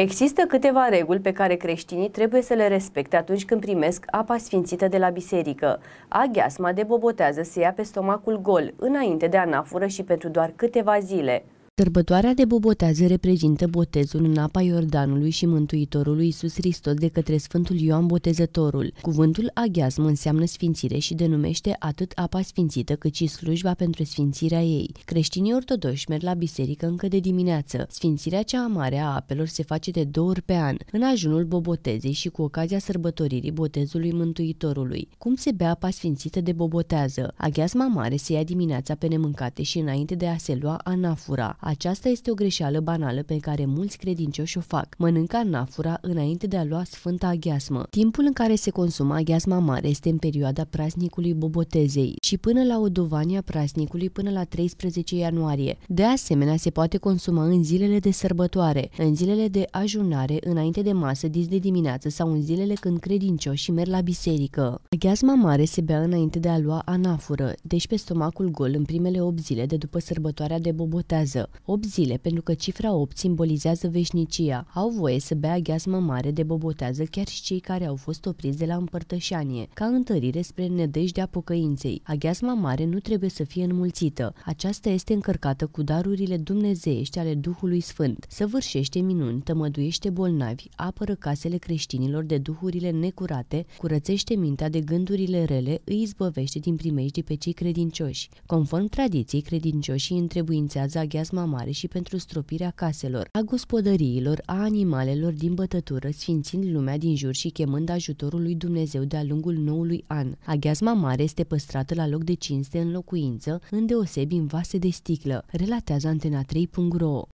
Există câteva reguli pe care creștinii trebuie să le respecte atunci când primesc apa sfințită de la biserică. Aghiasma debobotează bobotează ia pe stomacul gol, înainte de anafură și pentru doar câteva zile. Sărbătoarea de bobotează reprezintă botezul în apa Iordanului și Mântuitorului Iisus Hristos de către Sfântul Ioan Botezătorul. Cuvântul aghiasm înseamnă sfințire și denumește atât apa sfințită cât și slujba pentru sfințirea ei. Creștinii ortodoși merg la biserică încă de dimineață. Sfințirea cea mare a apelor se face de două ori pe an, în ajunul bobotezei și cu ocazia sărbătoririi botezului Mântuitorului. Cum se bea apa sfințită de bobotează? Aghiasma mare se ia dimineața pe nemâncate și înainte de a se lua anafura. Aceasta este o greșeală banală pe care mulți credincioși o fac. Mănânca nafura înainte de a lua Sfânta Aghiasmă. Timpul în care se consuma aghiasma mare este în perioada praznicului Bobotezei și până la odovania praznicului până la 13 ianuarie. De asemenea, se poate consuma în zilele de sărbătoare, în zilele de ajunare, înainte de masă, dis de dimineață sau în zilele când credincioșii merg la biserică. Aghiasma mare se bea înainte de a lua anafură, deci pe stomacul gol în primele 8 zile de după sărbătoarea de bobotează. 8 zile, pentru că cifra 8 simbolizează veșnicia. Au voie să bea gheasmă mare de bobotează chiar și cei care au fost opriți de la împărtășanie, ca întărire spre nedejdea pocăinței. Aghiasma mare nu trebuie să fie înmulțită. Aceasta este încărcată cu darurile dumnezeiești ale Duhului Sfânt. Săvârșește minuni, tămăduiește bolnavi, apără casele creștinilor de duhurile necurate, curățește mintea de gândurile rele, îi izbăvește din primejdii pe cei credincioși. Conform tradiției, credincioșii întrebuințează aghiasma mare și pentru stropirea caselor, a gospodăriilor, a animalelor din bătătură, sfințind lumea din jur și chemând ajutorul lui Dumnezeu de-a lungul noului an. Aghiazma mare este păstrată la loc de cinste în locuință, îndeosebi în vase de sticlă, relatează Antena 3.ro.